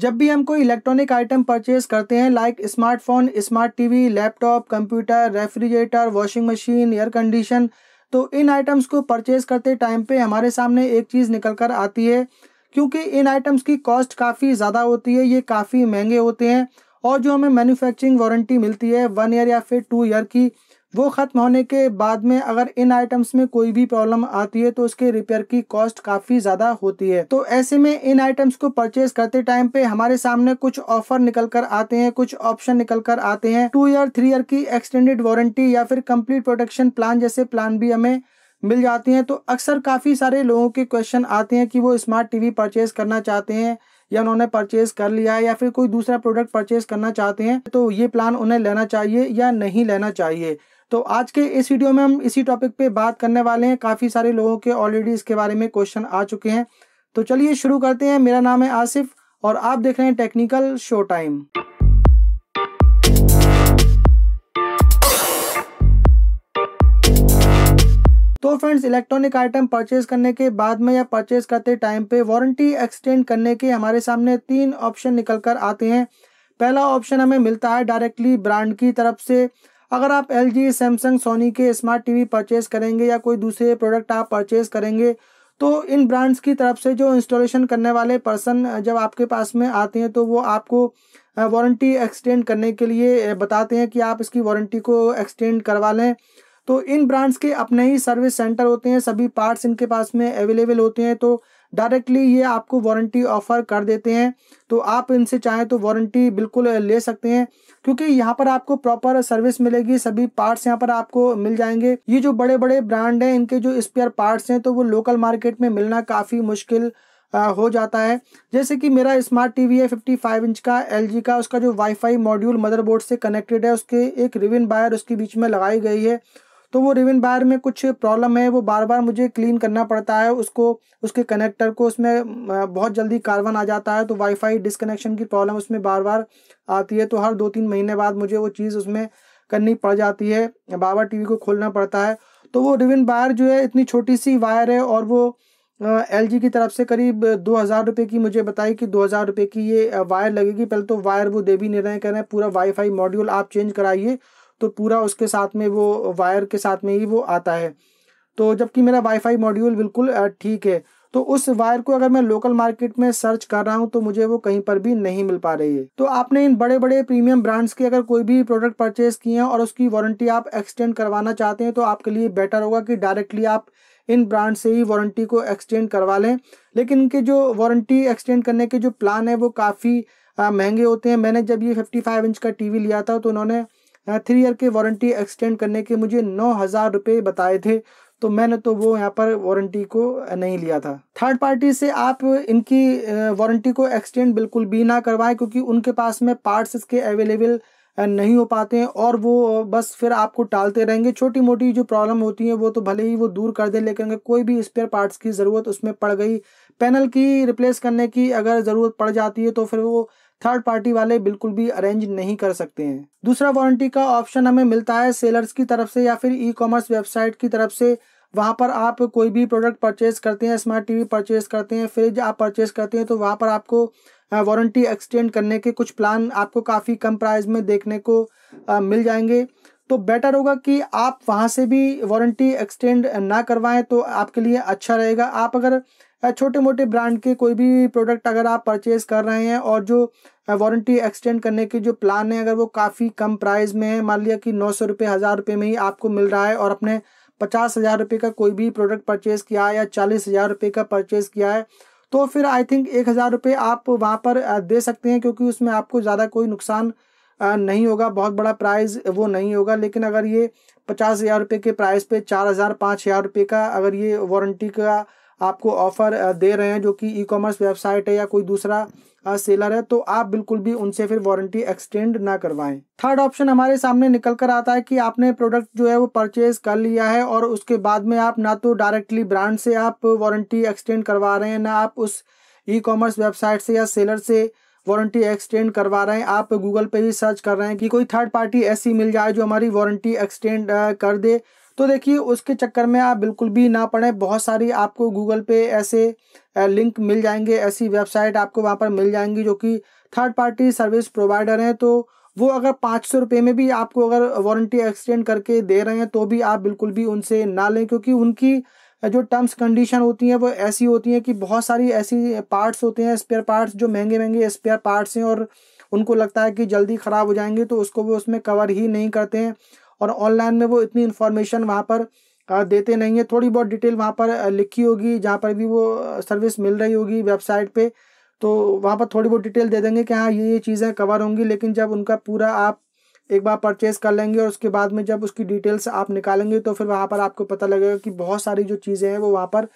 जब भी हम कोई इलेक्ट्रॉनिक आइटम परचेज करते हैं like smartphone smart TV laptop computer refrigerator washing machine air condition तो इन आइटम्स को परचेज करते टाइम पे हमारे सामने एक चीज़ निकल कर आती है क्योंकि इन आइटम्स की कॉस्ट काफ़ी ज़्यादा होती है ये काफ़ी महंगे होते हैं और जो हमें मैन्युफैक्चरिंग वारंटी मिलती है वन ईयर या फिर टू ईयर की वो ख़त्म होने के बाद में अगर इन आइटम्स में कोई भी प्रॉब्लम आती है तो उसके रिपेयर की कॉस्ट काफ़ी ज़्यादा होती है तो ऐसे में इन आइटम्स को परचेज करते टाइम पे हमारे सामने कुछ ऑफर निकल कर आते हैं कुछ ऑप्शन निकल कर आते हैं टू ईयर थ्री ईयर की एक्सटेंडेड वारंटी या फिर कंप्लीट प्रोटेक्शन प्लान जैसे प्लान भी हमें मिल जाती हैं तो अक्सर काफ़ी सारे लोगों के क्वेश्चन आते हैं कि वो स्मार्ट वी परचेज करना चाहते हैं या उन्होंने परचेज कर लिया है या फिर कोई दूसरा प्रोडक्ट परचेज करना चाहते हैं तो ये प्लान उन्हें लेना चाहिए या नहीं लेना चाहिए तो आज के इस वीडियो में हम इसी टॉपिक पे बात करने वाले हैं काफ़ी सारे लोगों के ऑलरेडी इसके बारे में क्वेश्चन आ चुके हैं तो चलिए शुरू करते हैं मेरा नाम है आसिफ और आप देख रहे हैं टेक्निकल शो टाइम तो फ्रेंड्स इलेक्ट्रॉनिक आइटम परचेज करने के बाद में या परचेज करते टाइम पे वारंटी एक्सटेंड करने के हमारे सामने तीन ऑप्शन निकल कर आते हैं पहला ऑप्शन हमें मिलता है डायरेक्टली ब्रांड की तरफ से अगर आप एल जी सैमसंग सोनी के स्मार्ट टीवी परचेज करेंगे या कोई दूसरे प्रोडक्ट आप परचेस करेंगे तो इन ब्रांड्स की तरफ से जो इंस्टॉलेशन करने वाले पर्सन जब आपके पास में आते हैं तो वो आपको वारंटी एक्सटेंड करने के लिए बताते हैं कि आप इसकी वारंटी को एक्सटेंड करवा लें तो इन ब्रांड्स के अपने ही सर्विस सेंटर होते हैं सभी पार्ट्स इनके पास में अवेलेबल होते हैं तो डायरेक्टली ये आपको वारंटी ऑफर कर देते हैं तो आप इनसे चाहें तो वारंटी बिल्कुल ले सकते हैं क्योंकि यहाँ पर आपको प्रॉपर सर्विस मिलेगी सभी पार्ट्स यहाँ पर आपको मिल जाएंगे ये जो बड़े बड़े ब्रांड हैं इनके जो स्पेयर पार्ट्स हैं तो वो लोकल मार्केट में मिलना काफ़ी मुश्किल हो जाता है जैसे कि मेरा स्मार्ट टी है फिफ्टी इंच का एल का उसका जो वाईफाई मॉड्यूल मदरबोर्ड से कनेक्टेड है उसके एक रिविन बायर उसके बीच में लगाई गई है तो वो रिबन वायर में कुछ प्रॉब्लम है वो बार बार मुझे क्लीन करना पड़ता है उसको उसके कनेक्टर को उसमें बहुत जल्दी कार्बन आ जाता है तो वाईफाई डिसकनेक्शन की प्रॉब्लम उसमें बार बार आती है तो हर दो तीन महीने बाद मुझे वो चीज़ उसमें करनी पड़ जाती है बार टी को खोलना पड़ता है तो वो रिबन वायर जो है इतनी छोटी सी वायर है और वो एल uh, की तरफ से करीब दो हज़ार रुपये की मुझे बताई कि दो हज़ार रुपये की ये वायर लगेगी पहले तो वायर वो दे भी नहीं रहे कह रहे हैं पूरा वाईफाई मॉड्यूल आप चेंज कराइए तो पूरा उसके साथ में वो वायर के साथ में ही वो आता है तो जबकि मेरा वाईफाई मॉड्यूल बिल्कुल ठीक है तो उस वायर को अगर मैं लोकल मार्केट में सर्च कर रहा हूँ तो मुझे वो कहीं पर भी नहीं मिल पा रही है तो आपने इन बड़े बड़े प्रीमियम ब्रांड्स के अगर कोई भी प्रोडक्ट परचेज किए हैं और उसकी वारंटी आप एक्सटेंड करवाना चाहते हैं तो आपके लिए बेटर होगा कि डायरेक्टली आप इन ब्रांड से ही वारंटी को एक्सटेंड करवा लें लेकिन इनके जो वारंटी एक्सटेंड करने के जो प्लान है वो काफ़ी महंगे होते हैं मैंने जब ये फिफ्टी फाइव इंच का टी लिया था तो उन्होंने यहाँ थ्री ईयर के वारंटी एक्सटेंड करने के मुझे नौ हज़ार रुपये बताए थे तो मैंने तो वो यहाँ पर वारंटी को नहीं लिया था थर्ड पार्टी से आप इनकी वारंटी को एक्सटेंड बिल्कुल भी ना करवाएं क्योंकि उनके पास में पार्ट्स इसके अवेलेबल नहीं हो पाते हैं और वो बस फिर आपको टालते रहेंगे छोटी मोटी जो प्रॉब्लम होती है वो तो भले ही वो दूर कर दें लेकिन कोई भी स्पेयर पार्ट्स की ज़रूरत उसमें पड़ गई पैनल की रिप्लेस करने की अगर ज़रूरत पड़ जाती है तो फिर वो थर्ड पार्टी वाले बिल्कुल भी अरेंज नहीं कर सकते हैं दूसरा वारंटी का ऑप्शन हमें मिलता है सेलर्स की तरफ से या फिर ई कॉमर्स वेबसाइट की तरफ से वहाँ पर आप कोई भी प्रोडक्ट परचेज करते हैं स्मार्ट टीवी परचेज करते हैं फ्रिज आप परचेज करते हैं तो वहाँ पर आपको वारंटी एक्सटेंड करने के कुछ प्लान आपको काफ़ी कम प्राइस में देखने को मिल जाएंगे तो बेटर होगा कि आप वहाँ से भी वारंटी एक्सटेंड ना करवाएं तो आपके लिए अच्छा रहेगा आप अगर छोटे मोटे ब्रांड के कोई भी प्रोडक्ट अगर आप परचेज कर रहे हैं और जो वारंटी एक्सटेंड करने के जो प्लान है अगर वो काफ़ी कम प्राइस में है मान लिया कि नौ सौ रुपये हज़ार रुपये में ही आपको मिल रहा है और अपने पचास हज़ार रुपये का कोई भी प्रोडक्ट परचेज़ किया है या चालीस हज़ार रुपये का परचेज़ किया है तो फिर आई थिंक एक हज़ार रुपये आप वहाँ पर दे सकते हैं क्योंकि उसमें आपको ज़्यादा कोई नुकसान नहीं होगा बहुत बड़ा प्राइस वो नहीं होगा लेकिन अगर ये पचास हज़ार रुपये के प्राइस पे चार हज़ार पाँच हज़ार रुपये का अगर ये वारंटी का आपको ऑफर दे रहे हैं जो कि ई कॉमर्स वेबसाइट है या कोई दूसरा सेलर है तो आप बिल्कुल भी उनसे फिर वारंटी एक्सटेंड ना करवाएं थर्ड ऑप्शन हमारे सामने निकल कर आता है कि आपने प्रोडक्ट जो है वो परचेज कर लिया है और उसके बाद में आप ना तो डायरेक्टली ब्रांड से आप वारंटी एक्सटेंड करवा रहे हैं ना आप उस ई कॉमर्स वेबसाइट से या सेलर से वारंटी एक्सटेंड करवा रहे हैं आप गूगल पे भी सर्च कर रहे हैं कि कोई थर्ड पार्टी ऐसी मिल जाए जो हमारी वारंटी एक्सटेंड कर दे तो देखिए उसके चक्कर में आप बिल्कुल भी ना पढ़ें बहुत सारी आपको गूगल पे ऐसे लिंक मिल जाएंगे ऐसी वेबसाइट आपको वहाँ पर मिल जाएंगी जो कि थर्ड पार्टी सर्विस प्रोवाइडर हैं तो वो अगर पाँच सौ रुपये में भी आपको अगर वारंटी एक्सटेंड करके दे रहे हैं तो भी आप बिल्कुल भी उनसे ना लें क्योंकि उनकी जो टर्म्स कंडीशन होती हैं वो ऐसी होती हैं कि बहुत सारी ऐसी पार्ट्स होते हैं स्पेयर पार्ट्स जो महंगे महंगे स्पेयर पार्ट्स हैं और उनको लगता है कि जल्दी ख़राब हो जाएंगे तो उसको वो उसमें कवर ही नहीं करते हैं और ऑनलाइन में वो इतनी इन्फॉर्मेशन वहाँ पर देते नहीं है थोड़ी बहुत डिटेल वहाँ पर लिखी होगी जहाँ पर भी वो सर्विस मिल रही होगी वेबसाइट पे तो वहाँ पर थोड़ी बहुत डिटेल दे देंगे कि हाँ ये ये चीज़ें कवर होंगी लेकिन जब उनका पूरा आप एक बार परचेस कर लेंगे और उसके बाद में जब उसकी डिटेल्स आप निकालेंगे तो फिर वहाँ पर आपको पता लगेगा कि बहुत सारी जो चीज़ें हैं वो वहाँ पर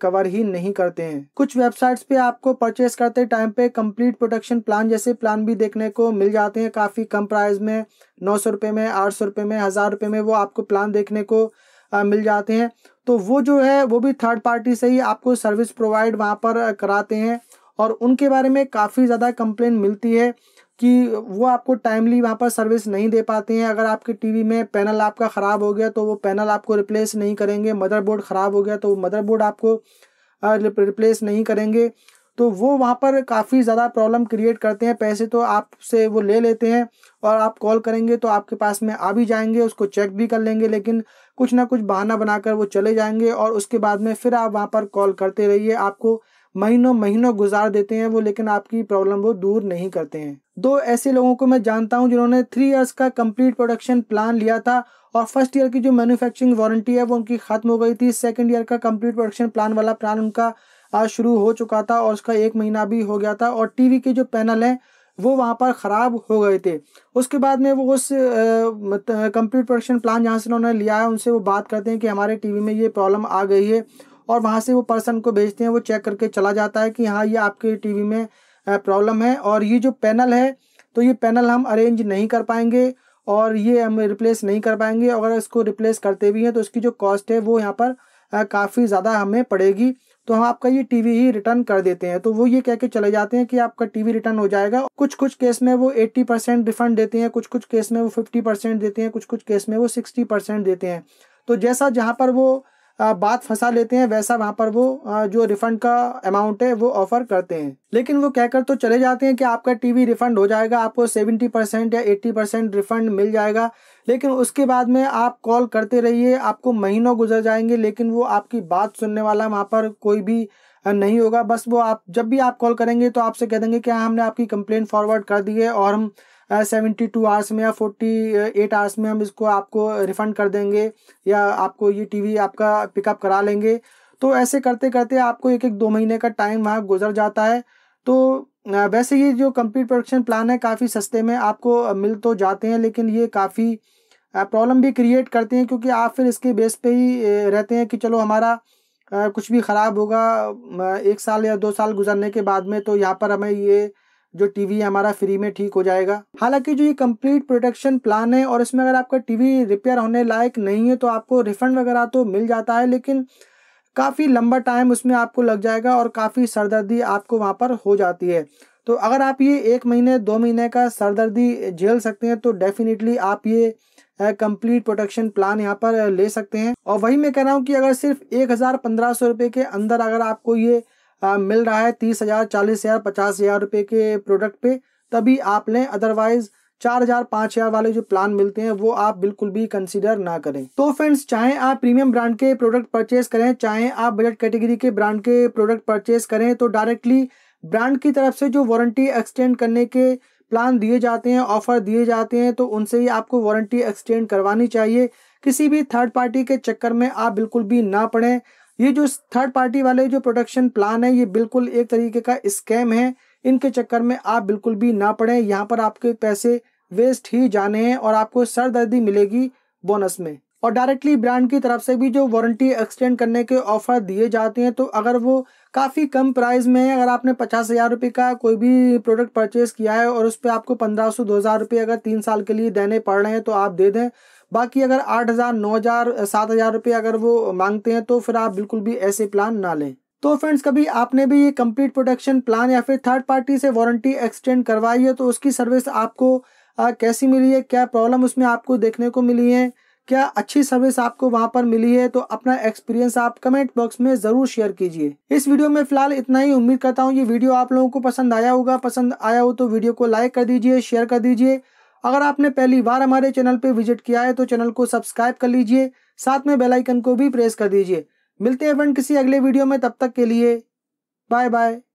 कवर ही नहीं करते हैं कुछ वेबसाइट्स पे आपको परचेस करते टाइम पे कंप्लीट प्रोटेक्शन प्लान जैसे प्लान भी देखने को मिल जाते हैं काफ़ी कम प्राइस में नौ सौ रुपये में आठ सौ रुपये में हज़ार रुपये में वो आपको प्लान देखने को आ, मिल जाते हैं तो वो जो है वो भी थर्ड पार्टी से ही आपको सर्विस प्रोवाइड वहाँ पर कराते हैं और उनके बारे में काफ़ी ज़्यादा कंप्लेन मिलती है कि वो आपको टाइमली वहाँ पर सर्विस नहीं दे पाते हैं अगर आपके टीवी में पैनल आपका ख़राब हो गया तो वो पैनल आपको रिप्लेस नहीं करेंगे मदरबोर्ड ख़राब हो गया तो मदरबोर्ड आपको रिप्लेस नहीं करेंगे तो वो वहाँ पर काफ़ी ज़्यादा प्रॉब्लम क्रिएट करते हैं पैसे तो आपसे वो ले लेते हैं और आप कॉल करेंगे तो आपके पास में आ भी जाएंगे उसको चेक भी कर लेंगे लेकिन कुछ ना कुछ बहाना बनाकर वो चले जाएंगे और उसके बाद में फिर आप वहाँ पर कॉल करते रहिए आपको महीनों महीनों गुजार देते हैं वो लेकिन आपकी प्रॉब्लम वो दूर नहीं करते हैं दो ऐसे लोगों को मैं जानता हूँ जिन्होंने थ्री ईयर्स का कंप्लीट प्रोडक्शन प्लान लिया था और फर्स्ट ईयर की जो मैन्युफैक्चरिंग वारंटी है वो उनकी ख़त्म हो गई थी सेकेंड ईयर का कंप्लीट प्रोडक्शन प्लान वाला प्लान उनका आज शुरू हो चुका था और उसका एक महीना भी हो गया था और टीवी के जो पैनल हैं वो वहाँ पर ख़राब हो गए थे उसके बाद में वो उस कंप्लीट प्रोडक्शन प्लान जहाँ से उन्होंने लिया है उनसे वो बात करते हैं कि हमारे टीवी में ये प्रॉब्लम आ गई है और वहाँ से वो पर्सन को भेजते हैं वो चेक करके चला जाता है कि हाँ ये आपके टीवी में प्रॉब्लम है और ये जो पैनल है तो ये पैनल हम अरेंज नहीं कर पाएंगे और ये हम रिप्लेस नहीं कर पाएंगे अगर इसको रिप्लेस करते भी हैं तो इसकी जो कॉस्ट है वो यहाँ पर काफ़ी ज़्यादा हमें पड़ेगी तो हम आपका ये टीवी ही रिटर्न कर देते हैं तो वो ये कह के चले जाते हैं कि आपका टीवी रिटर्न हो जाएगा कुछ कुछ केस में वो 80 परसेंट रिफंड देते हैं कुछ कुछ केस में वो 50 परसेंट देते हैं कुछ कुछ केस में वो 60 परसेंट देते हैं तो जैसा जहाँ पर वो बात फंसा लेते हैं वैसा वहाँ पर वो जो रिफंड का अमाउंट है वो ऑफर करते हैं लेकिन वो कहकर तो चले जाते हैं कि आपका टीवी रिफंड हो जाएगा आपको सेवेंटी परसेंट या एट्टी परसेंट रिफंड मिल जाएगा लेकिन उसके बाद में आप कॉल करते रहिए आपको महीनों गुजर जाएंगे लेकिन वो आपकी बात सुनने वाला वहाँ पर कोई भी नहीं होगा बस वो आप जब भी आप कॉल करेंगे तो आपसे कह देंगे कि हाँ हमने आपकी कंप्लेंट फॉरवर्ड कर दी है और हम सेवेंटी टू आवर्स में या फोर्टी एट आवर्स में हम इसको आपको रिफंड कर देंगे या आपको ये टीवी आपका पिकअप करा लेंगे तो ऐसे करते करते आपको एक एक दो महीने का टाइम वहाँ गुजर जाता है तो वैसे ये जो कंप्लीट प्रोडक्शन प्लान है काफ़ी सस्ते में आपको मिल तो जाते हैं लेकिन ये काफ़ी प्रॉब्लम भी क्रिएट करते हैं क्योंकि आप फिर इसके बेस पे ही रहते हैं कि चलो हमारा कुछ भी ख़राब होगा एक साल या दो साल गुजरने के बाद में तो यहाँ पर हमें ये जो टीवी है हमारा फ्री में ठीक हो जाएगा हालांकि जो ये कंप्लीट प्रोटेक्शन प्लान है और इसमें अगर आपका टीवी रिपेयर होने लायक नहीं है तो आपको रिफंड वगैरह तो मिल जाता है लेकिन काफ़ी लंबा टाइम उसमें आपको लग जाएगा और काफ़ी सरदर्दी आपको वहाँ पर हो जाती है तो अगर आप ये एक महीने दो महीने का सरदर्दी झेल सकते हैं तो डेफिनेटली आप ये कंप्लीट प्रोटेक्शन प्लान यहाँ पर ले सकते हैं और वही मैं कह रहा हूँ कि अगर सिर्फ एक हज़ार पंद्रह सौ रुपये के अंदर अगर आपको ये मिल रहा है तीस हज़ार चालीस हज़ार पचास हज़ार रुपये के प्रोडक्ट पे तभी आप लें अदरवाइज़ चार हजार पाँच हजार वाले जो प्लान मिलते हैं वो आप बिल्कुल भी कंसीडर ना करें तो फ्रेंड्स चाहे आप प्रीमियम ब्रांड के प्रोडक्ट परचेस करें चाहे आप बजट कैटेगरी के ब्रांड के प्रोडक्ट परचेस करें तो डायरेक्टली ब्रांड की तरफ से जो वारंटी एक्सटेंड करने के प्लान दिए जाते हैं ऑफर दिए जाते हैं तो उनसे ही आपको वारंटी एक्सटेंड करवानी चाहिए किसी भी थर्ड पार्टी के चक्कर में आप बिल्कुल भी ना पड़ें ये जो थर्ड पार्टी वाले जो प्रोटेक्शन प्लान है ये बिल्कुल एक तरीके का स्कैम है इनके चक्कर में आप बिल्कुल भी ना पड़े यहाँ पर आपके पैसे वेस्ट ही जाने हैं और आपको सरदर्दी मिलेगी बोनस में और डायरेक्टली ब्रांड की तरफ से भी जो वारंटी एक्सटेंड करने के ऑफर दिए जाते हैं तो अगर वो काफ़ी कम प्राइस में है अगर आपने पचास हज़ार रुपये का कोई भी प्रोडक्ट परचेज़ किया है और उस पर आपको पंद्रह सौ दो हज़ार रुपये अगर तीन साल के लिए देने पड़ रहे हैं तो आप दे दें बाकी अगर आठ हज़ार नौ हज़ार सात हज़ार रुपये अगर वो मांगते हैं तो फिर आप बिल्कुल भी ऐसे प्लान ना लें तो फ्रेंड्स कभी आपने भी ये कंप्लीट प्रोटेक्शन प्लान या फिर थर्ड पार्टी से वारंटी एक्सटेंड करवाई है तो उसकी सर्विस आपको आ, कैसी मिली है क्या प्रॉब्लम उसमें आपको देखने को मिली है क्या अच्छी सर्विस आपको वहां पर मिली है तो अपना एक्सपीरियंस आप कमेंट बॉक्स में जरूर शेयर कीजिए इस वीडियो में फिलहाल इतना ही उम्मीद करता हूँ ये वीडियो आप लोगों को पसंद आया होगा पसंद आया हो तो वीडियो को लाइक कर दीजिए शेयर कर दीजिए अगर आपने पहली बार हमारे चैनल पर विजिट किया है तो चैनल को सब्सक्राइब कर लीजिए साथ में बेलाइकन को भी प्रेस कर दीजिए मिलते हैं फ्रेंड किसी अगले वीडियो में तब तक के लिए बाय बाय